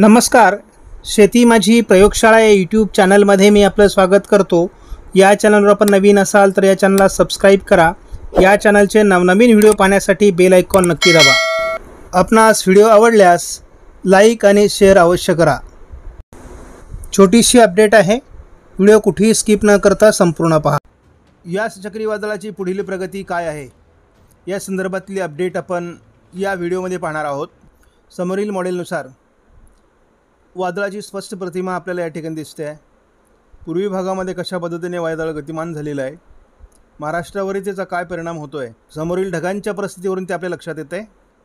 नमस्कार शेती माझी प्रयोगशाळा या यूट्यूब चॅनलमध्ये मी आपलं स्वागत करतो या चॅनलवर आपण नवीन असाल तर या चॅनलला सबस्क्राईब करा या चॅनलचे नवनवीन व्हिडिओ पाहण्यासाठी बेल आयकॉन नक्की दाबा आपणास व्हिडिओ आवडल्यास लाईक आणि शेअर अवश्य करा छोटीशी अपडेट आहे व्हिडिओ कुठेही स्किप न करता संपूर्ण पहा याच चक्रीवादळाची पुढील प्रगती काय आहे या संदर्भातली अपडेट आपण या व्हिडिओमध्ये पाहणार आहोत समोरील मॉडेलनुसार वादळाची स्पष्ट प्रतिमा आपल्याला या ठिकाणी दिसते आहे पूर्वी भागामध्ये कशा पद्धतीने वादळ गतिमान झालेलं आहे महाराष्ट्रावरही त्याचा काय परिणाम होतो आहे समोरील ढगांच्या परिस्थितीवरून ते आपल्या लक्षात येते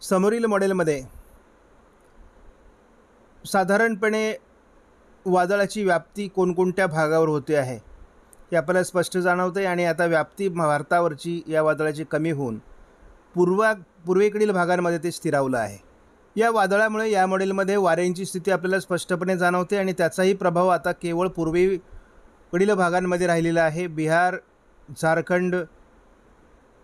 समोरील मॉडेलमध्ये साधारणपणे वादळाची व्याप्ती कोणकोणत्या भागावर होते आहे हे आपल्याला स्पष्ट जाणवते आणि आता व्याप्ती भारतावरची या वादळाची कमी होऊन पूर्वा पूर्वेकडील भागांमध्ये ते स्थिरावलं आहे या वादळामुळे या मॉडेलमध्ये वाऱ्यांची स्थिती आपल्याला स्पष्टपणे जाणवते आणि त्याचाही प्रभाव आता केवळ पूर्वेकडील भागांमध्ये राहिलेला आहे बिहार झारखंड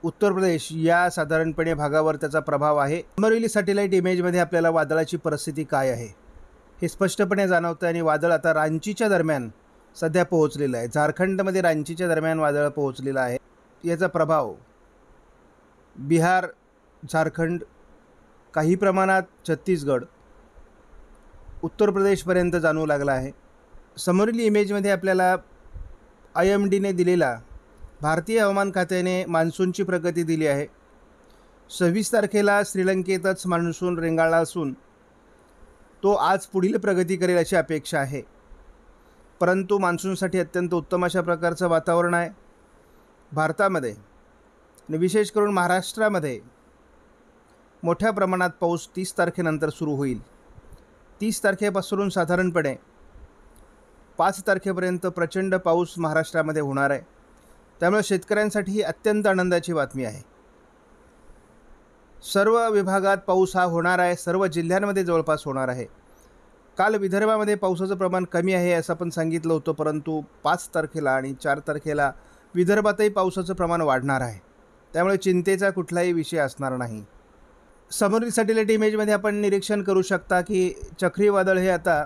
उत्तर प्रदेश या साधारणपणे भागावर त्याचा प्रभाव आहे अमरवेली सॅटेलाईट इमेजमध्ये आपल्याला वादळाची परिस्थिती काय आहे हे स्पष्टपणे जाणवतं आणि वादळ आता रांचीच्या दरम्यान सध्या पोहोचलेलं आहे झारखंडमध्ये रांचीच्या दरम्यान वादळ पोहोचलेलं आहे याचा प्रभाव बिहार झारखंड काही प्रमाणात छत्तीसगड उत्तर प्रदेशपर्यंत जाणवू लागला आहे समोरील इमेजमध्ये आपल्याला आय एम डीने दिलेला भारतीय हवामान खात्याने मान्सूनची प्रगती दिली आहे सव्वीस तारखेला श्रीलंकेतच मान्सून रेंगाळला असून तो आज पुढील प्रगती करेल अशी अपेक्षा आहे परंतु मान्सूनसाठी अत्यंत उत्तम अशा प्रकारचं वातावरण आहे भारतामध्ये आणि विशेष करून महाराष्ट्रामध्ये मोठ्या प्रमाणात पाऊस तीस तारखेनंतर सुरू होईल तीस तारखेपासून साधारणपणे पाच तारखेपर्यंत प्रचंड पाऊस महाराष्ट्रामध्ये होणार आहे त्यामुळे शेतकऱ्यांसाठी ही अत्यंत आनंदाची बातमी आहे सर्व विभागात पाऊस हा होणार आहे सर्व जिल्ह्यांमध्ये जवळपास होणार आहे काल विदर्भामध्ये पावसाचं प्रमाण कमी आहे असं आपण सांगितलं होतं परंतु पाच तारखेला आणि चार तारखेला विदर्भातही पावसाचं प्रमाण वाढणार आहे त्यामुळे चिंतेचा कुठलाही विषय असणार नाही समोरील सॅटेलाईट इमेजमध्ये आपण निरीक्षण करू शकता की चक्रीवादळ हे आता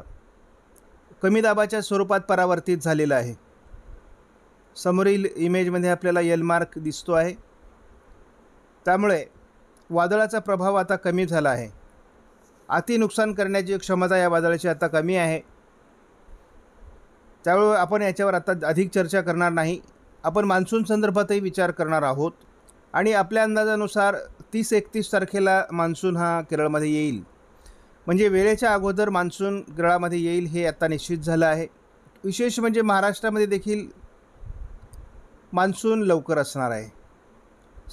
कमी दाबाच्या स्वरूपात परावर्तित झालेलं आहे समोरील इमेजमध्ये आपल्याला येलमार्क दिसतो आहे त्यामुळे वादळाचा प्रभाव आता कमी झाला आहे अति नुकसान करण्याची क्षमता या वादळाची आता कमी आहे त्यामुळे आपण याच्यावर आता अधिक चर्चा करणार नाही आपण मान्सून संदर्भातही विचार करणार आहोत आणि आपल्या अंदाजानुसार तीस एकतीस तारखेला मान्सून हा केरळमध्ये येईल म्हणजे वेळेच्या अगोदर मान्सून केरळामध्ये येईल हे आता निश्चित झालं आहे विशेष म्हणजे महाराष्ट्रामध्ये देखील मान्सून लवकर असणार आहे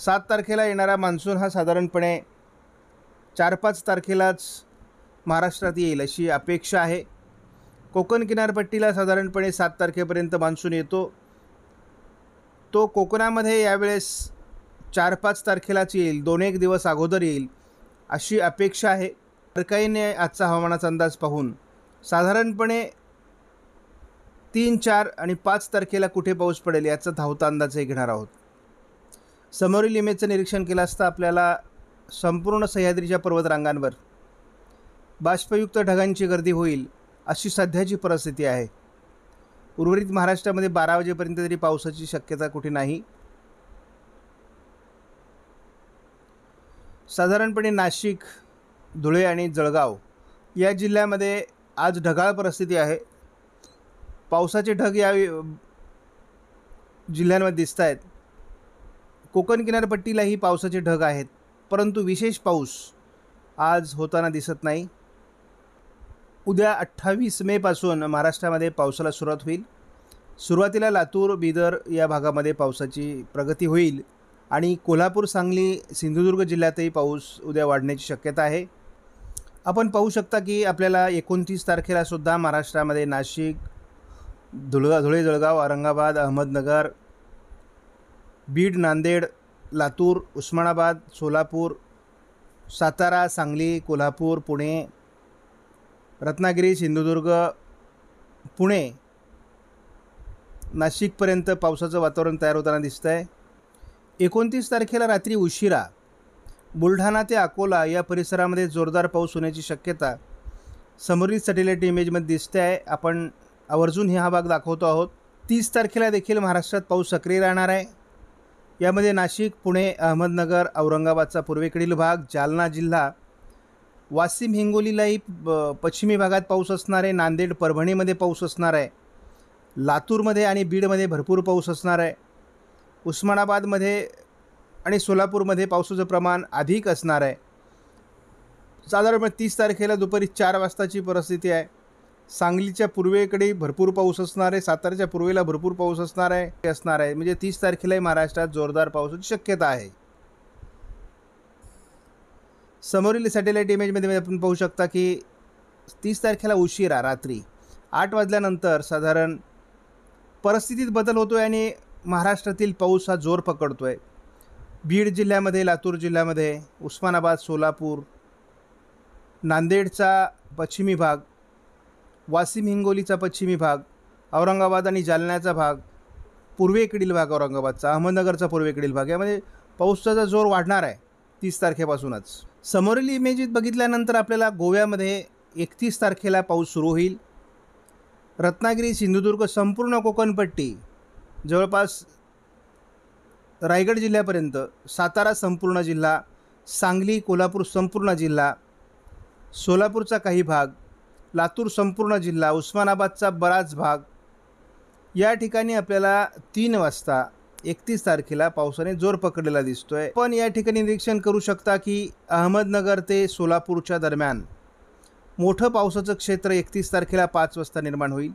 सात तारखेला येणारा मान्सून हा साधारणपणे चार पाच तारखेलाच महाराष्ट्रात येईल अशी अपेक्षा आहे कोकण किनारपट्टीला साधारणपणे सात तारखेपर्यंत मान्सून येतो तो कोकणामध्ये यावेळेस चार पाच तारखेलाच येईल दोन एक दिवस अगोदर येईल अशी अपेक्षा आहे ट्रकाईने आजचा हवामानाचा अंदाज पाहून साधारणपणे तीन चार आणि पाच तारखेला कुठे पाऊस पडेल याचा धावता अंदाजही घेणार आहोत समोरील इमेजचं निरीक्षण केलं असता आपल्याला संपूर्ण सह्याद्रीच्या पर्वतरांगांवर बाष्पयुक्त ढगांची गर्दी होईल अशी सध्याची परिस्थिती आहे उर्वरित महाराष्ट्रामध्ये बारा वाजेपर्यंत तरी पावसाची शक्यता कुठे नाही साधारणपणे नाशिक धुळे आणि जळगाव या जिल्ह्यामध्ये आज ढगाळ परिस्थिती आहे पावसाचे ढग या जिल्ह्यांमध्ये दिसत आहेत कोकण किनारपट्टीलाही पावसाचे ढग आहेत परंतु विशेष पाऊस आज होताना दिसत नाही उद्या अठ्ठावीस मेपासून महाराष्ट्रामध्ये पावसाला सुरुवात होईल सुरुवातीला लातूर बिदर या भागामध्ये पावसाची प्रगती होईल आणि कोल्हापूर सांगली सिंधुदुर्ग जिल्ह्यातही पाऊस उद्या वाढण्याची शक्यता आहे आपण पाहू शकता की आपल्याला एकोणतीस तारखेलासुद्धा महाराष्ट्रामध्ये नाशिक धुळगा धुळे जळगाव औरंगाबाद अहमदनगर बीड नांदेड लातूर उस्मानाबाद सोलापूर सातारा सांगली कोल्हापूर पुणे रत्नागिरी सिंधुदुर्ग पुणे नाशिकपर्यंत पावसाचं वातावरण तयार होताना दिसतं आहे एकोणतीस तारखेला रात्री उशिरा बुलढाणा ते अकोला या परिसरामध्ये जोरदार पाऊस होण्याची शक्यता समोरील सॅटेलाईट इमेजमध्ये दिसते आहे आपण आवर्जून हा भाग दाखवतो आहोत तीस तारखेला देखील महाराष्ट्रात पाऊस सक्रिय राहणार आहे यामध्ये नाशिक पुणे अहमदनगर औरंगाबादचा पूर्वेकडील भाग जालना जिल्हा वाशिम हिंगोलीलाही पश्चिमी भागात पाऊस असणार आहे नांदेड परभणीमध्ये पाऊस असणार आहे लातूरमध्ये आणि बीडमध्ये भरपूर पाऊस असणार आहे उस्मानाबादमध्ये आणि सोलापूरमध्ये पावसाचं प्रमाण अधिक असणार आहे साधारणपणे तीस तारखेला दुपारी चार वाजताची परिस्थिती आहे सांगलीच्या पूर्वेकडे भरपूर पाऊस असणार आहे साताराच्या पूर्वेला भरपूर पाऊस असणार आहे असणार आहे म्हणजे तीस तारखेलाही महाराष्ट्रात जोरदार पावसाची शक्यता आहे समोरील सॅटेलाईट इमेजमध्ये आपण पाहू शकता की तीस तारखेला उशिरा रात्री आठ वाजल्यानंतर साधारण परिस्थितीत बदल होतो आहे आणि महाराष्ट्रातील पाऊस हा जोर पकडतो आहे बीड जिल्ह्यामध्ये लातूर जिल्ह्यामध्ये उस्मानाबाद सोलापूर नांदेडचा पश्चिमी भाग वाशिम हिंगोलीचा पश्चिमी भाग औरंगाबाद आणि जालन्याचा भाग पूर्वेकडील भाग औरंगाबादचा अहमदनगरचा पूर्वेकडील भाग यामध्ये पाऊसाचा जोर वाढणार आहे तीस तारखेपासूनच समोरील इमेजीत बघितल्यानंतर आपल्याला गोव्यामध्ये एकतीस तारखेला पाऊस सुरू होईल रत्नागिरी सिंधुदुर्ग संपूर्ण कोकणपट्टी जवळपास रायगड जिल्ह्यापर्यंत सातारा संपूर्ण जिल्हा सांगली कोल्हापूर संपूर्ण जिल्हा सोलापूरचा काही भाग लातूर संपूर्ण जिल्हा उस्मानाबादचा बराच भाग या ठिकाणी आपल्याला तीन वाजता एकतीस तारखेला पावसाने जोर पकडलेला दिसतो आहे पण या ठिकाणी निरीक्षण करू शकता की अहमदनगर ते सोलापूरच्या दरम्यान मोठं पावसाचं क्षेत्र एकतीस तारखेला पाच वाजता निर्माण होईल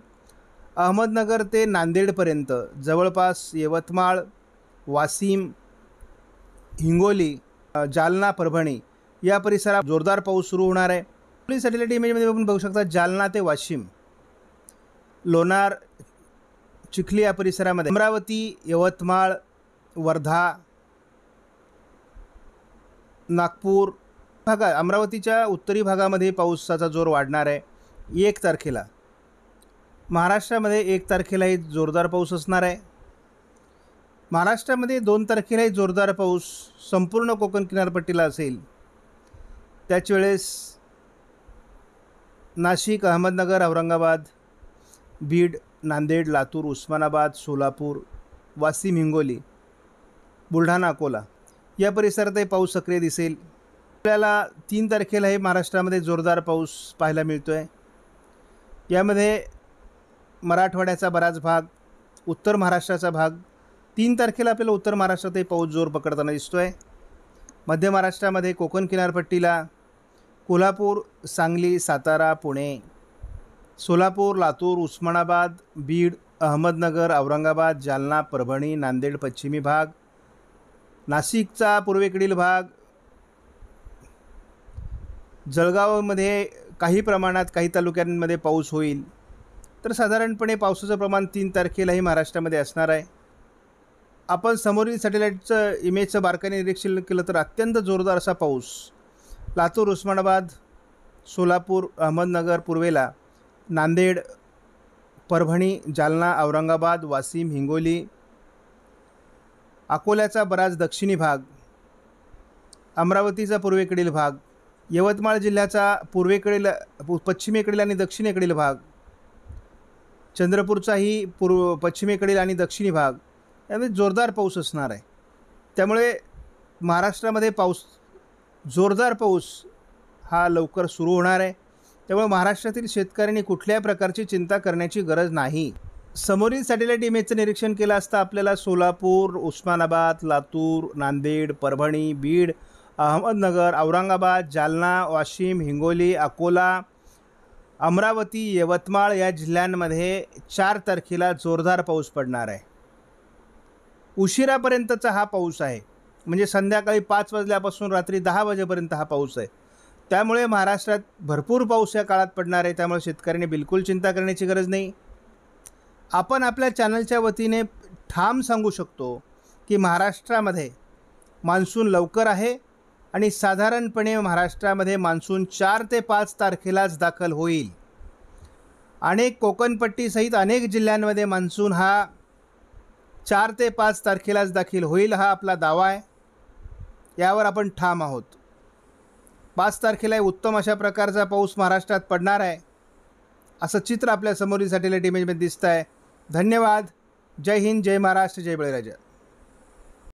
अहमदनगर ते नांदेडपर्यंत जवळपास यवतमाळ वाशिम हिंगोली जालना परभणी या परिसरात जोरदार पाऊस सुरू होणार आहे पुढील सॅटेलाईट इमेजमध्ये आपण बघू शकता जालना ते वाशिम लोणार चिखली या परिसरामध्ये अमरावती यवतमाळ वर्धा नागपूर भागा अमरावतीच्या उत्तरी भागामध्ये पावसाचा जोर वाढणार आहे एक तारखेला महाराष्ट्रामध्ये एक तारखेलाही जोरदार पाऊस असणार आहे महाराष्ट्रामध्ये दोन तारखेलाही जोरदार पाऊस संपूर्ण कोकण किनारपट्टीला असेल त्याच वेळेस नाशिक अहमदनगर औरंगाबाद बीड नांदेड लातूर उस्मानाबाद सोलापूर वाशिम हिंगोली बुलढाणा अकोला या परिसरातही पाऊस सक्रिय दिसेल आपल्याला तीन तारखेलाही महाराष्ट्रामध्ये जोरदार पाऊस पाहायला मिळतो आहे यामध्ये मराठवाड्याचा बराच भाग उत्तर महाराष्ट्राचा भाग तीन तारखेला आपल्याला उत्तर महाराष्ट्रातही पाऊस जोर पकडताना दिसतो आहे मध्य महाराष्ट्रामध्ये कोकण किनारपट्टीला कोल्हापूर सांगली सातारा पुणे सोलापूर लातूर उस्मानाबाद बीड अहमदनगर औरंगाबाद जालना परभणी नांदेड पश्चिमी भाग नाशिकचा पूर्वेकडील भाग जळगावमध्ये काही प्रमाणात काही तालुक्यांमध्ये पाऊस होईल तर साधारणपणे पावसाचं प्रमाण तीन तारखेलाही महाराष्ट्रामध्ये असणार आहे आपण समोरील सॅटेलाईटचं इमेजचं बारकाईने निरीक्षण केलं तर अत्यंत जोरदार असा पाऊस लातूर उस्मानाबाद सोलापूर अहमदनगर पूर्वेला नांदेड परभणी जालना औरंगाबाद वाशिम हिंगोली अकोल्याचा बराच दक्षिणी भाग अमरावतीचा पूर्वेकडील भाग यवतमाळ जिल्ह्याचा पूर्वेकडील पश्चिमेकडील आणि दक्षिणेकडील भाग चंद्रपूरचाही पूर्व पश्चिमेकडील आणि दक्षिणी भाग यामध्ये जोरदार पाऊस असणार आहे त्यामुळे महाराष्ट्रामध्ये पाऊस जोरदार पाऊस हा लवकर सुरू होणार आहे त्यामुळे महाराष्ट्रातील शेतकऱ्यांनी कुठल्याही प्रकारची चिंता करण्याची गरज नाही समोरील सॅटेलाईट इमेजचं निरीक्षण केलं असता आपल्याला सोलापूर उस्मानाबाद लातूर नांदेड परभणी बीड अहमदनगर औरंगाबाद जालना वाशिम हिंगोली अकोला अमरावती यवतमाळ या जिल्ह्यांमध्ये चार तारखेला जोरदार पाऊस पडणार आहे उशिरापर्यंतचा हा पाऊस आहे म्हणजे संध्याकाळी पाच वाजल्यापासून रात्री दहा वाजेपर्यंत हा पाऊस आहे त्यामुळे महाराष्ट्रात भरपूर पाऊस या काळात पडणार आहे त्यामुळे शेतकऱ्यांनी बिलकुल चिंता करण्याची गरज नाही आपण आपल्या चॅनलच्या वतीने ठाम सांगू शकतो की महाराष्ट्रामध्ये मान्सून लवकर आहे आणि साधारणपणे महाराष्ट्रामध्ये मान्सून चार ते पाच तारखेलाच दाखल होईल अनेक कोकणपट्टीसहित अनेक जिल्ह्यांमध्ये मान्सून हा चार ते पाच तारखेलाच दाखल होईल हा आपला दावा आहे यावर आपण ठाम आहोत पाच तारखेला उत्तम अशा प्रकारचा पाऊस महाराष्ट्रात पडणार आहे असं चित्र आपल्या समोरील सॅटेलाईट इमेजमध्ये दिसतं आहे धन्यवाद जय हिंद जय महाराष्ट्र जय बळीराजा